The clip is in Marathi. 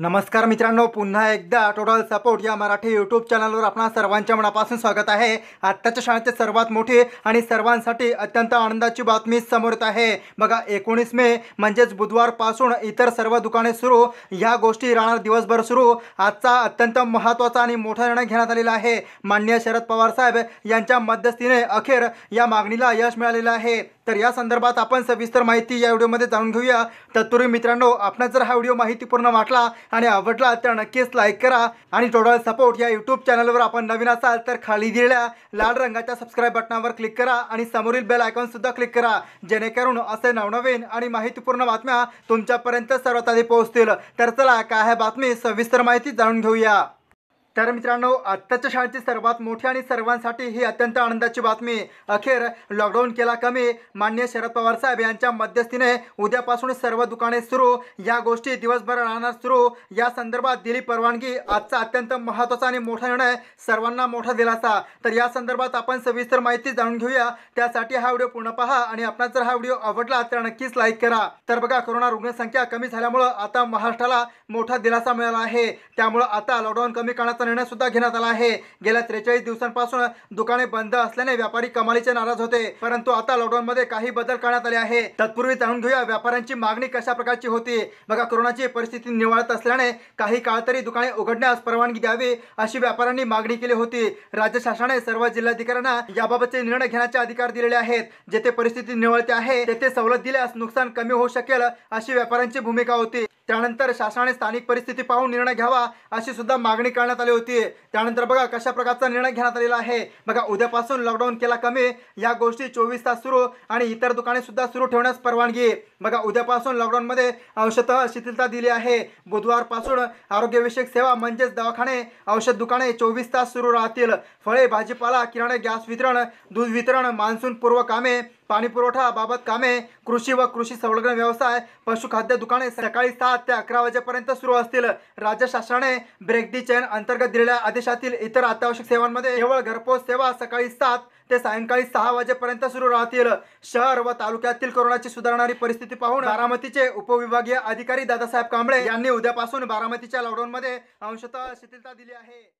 नमस्कार मित्रांनो पुन्हा एकदा टोटल सपोर्ट या मराठी यूट्यूब चॅनलवर आपणा सर्वांच्या मनापासून स्वागत आहे आत्ताच्या शाळेचे सर्वात मोठी आणि सर्वांसाठी अत्यंत आनंदाची बातमी समोर येत आहे बघा एकोणीस मे म्हणजेच बुधवारपासून इतर सर्व दुकाने सुरू ह्या गोष्टी राहणार दिवसभर सुरू आजचा अत्यंत महत्त्वाचा आणि मोठा निर्णय घेण्यात आलेला आहे माननीय शरद पवार साहेब यांच्या मध्यस्थीने अखेर या मागणीला यश मिळालेलं आहे तर या संदर्भात आपण सविस्तर माहिती या व्हिडिओमध्ये जाणून घेऊया तत्पूर्वी मित्रांनो आपण जर हा व्हिडिओ माहितीपूर्ण वाटला आणि आवडला तर नक्कीच लाईक करा आणि टोटल सपोर्ट या यूट्यूब चॅनलवर आपण नवीन असाल तर खाली दिलेल्या लाल रंगाच्या सबस्क्राईब बटनावर क्लिक करा आणि समोरील बेल आयकॉनसुद्धा क्लिक करा जेणेकरून असे नवनवीन आणि माहितीपूर्ण बातम्या तुमच्यापर्यंत सर्वात आधी पोहोचतील तर चला काय ह्या बातमी सविस्तर माहिती जाणून घेऊया तर मित्रांनो आत्ताच्या शाळेची सर्वात मोठी आणि सर्वांसाठी ही अत्यंत आनंदाची बातमी अखेर लॉकडाऊन केला कमी मान्य शरद पवार साहेब यांच्या मध्यस्थीने उद्यापासून सर्व दुकाने सुरू या गोष्टी दिवसभर राहणार सुरू या संदर्भात दिली परवानगी आजचा अत्यंत महत्त्वाचा आणि मोठा निर्णय सर्वांना मोठा दिलासा तर या संदर्भात आपण सविस्तर माहिती जाणून घेऊया त्यासाठी हा व्हिडिओ पूर्ण पहा आणि आपणास जर हा व्हिडिओ आवडला तर नक्कीच लाईक करा तर बघा कोरोना रुग्णसंख्या कमी झाल्यामुळं आता महाराष्ट्राला मोठा दिलासा मिळाला आहे त्यामुळं आता लॉकडाऊन कमी करण्याचा निर्णय सुद्धा घेण्यात आला आहे गेल्या त्रेचाळीस दिवसांपासून दुकाने बंद असल्याने व्यापारी कमालीचे नाराज होते परंतु आता लॉकडाऊन मध्ये काही बदल करण्यात आले आहे तत्पूर्वी जाणून घेऊया व्यापाऱ्यांची मागणी कशा प्रकारची होती बघा कोरोनाची परिस्थिती निवळत असल्याने काही काळ तरी दुकाने उघडण्यास परवानगी द्यावी अशी व्यापाऱ्यांनी मागणी केली होती राज्य शासनाने सर्व जिल्हाधिकाऱ्यांना याबाबतचे निर्णय घेण्याचे अधिकार दिलेले आहेत जेथे परिस्थिती निवळते आहे तेथे सवलत दिल्यास नुकसान कमी होऊ शकेल अशी व्यापाऱ्यांची भूमिका होती त्यानंतर शासनाने स्थानिक परिस्थिती पाहून निर्णय घ्यावा अशी सुद्धा मागणी करण्यात आली होती त्यानंतर बघा कशा प्रकारचा निर्णय घेण्यात आलेला आहे बघा उद्यापासून लॉकडाऊन केला कमी या गोष्टी चोवीस तास सुरू आणि इतर दुकाने सुद्धा सुरू ठेवण्यास परवानगी बघा उद्यापासून लॉकडाऊनमध्ये अंशतः शिथिलता दिली आहे बुधवारपासून आरोग्यविषयक सेवा म्हणजेच दवाखाने औषध दुकाने चोवीस तास सुरू राहतील फळे भाजीपाला किराणे गॅस वितरण दूध वितरण पूर्व कामे बाबत कामे कृषी व कृषी संलग्न व्यवसाय पशुखाद्य दुकाने सकाळी सात ते अकरा वाजेपर्यंत सुरू असतील राज्य शासनाने ब्रेक दी चेन अंतर्गत दिलेल्या आदेशातील इतर अत्यावश्यक सेवांमध्ये केवळ घरपोच सेवा सकाळी सात ते सायंकाळी सहा वाजेपर्यंत सुरू राहतील शहर व तालुक्यातील कोरोनाची सुधारणारी परिस्थिती पाहून बारामतीचे उपविभागीय अधिकारी दादासाहेब कांबळे यांनी उद्यापासून बारामतीच्या लॉकडाऊनमध्ये अंशतः शिथिलता दिली आहे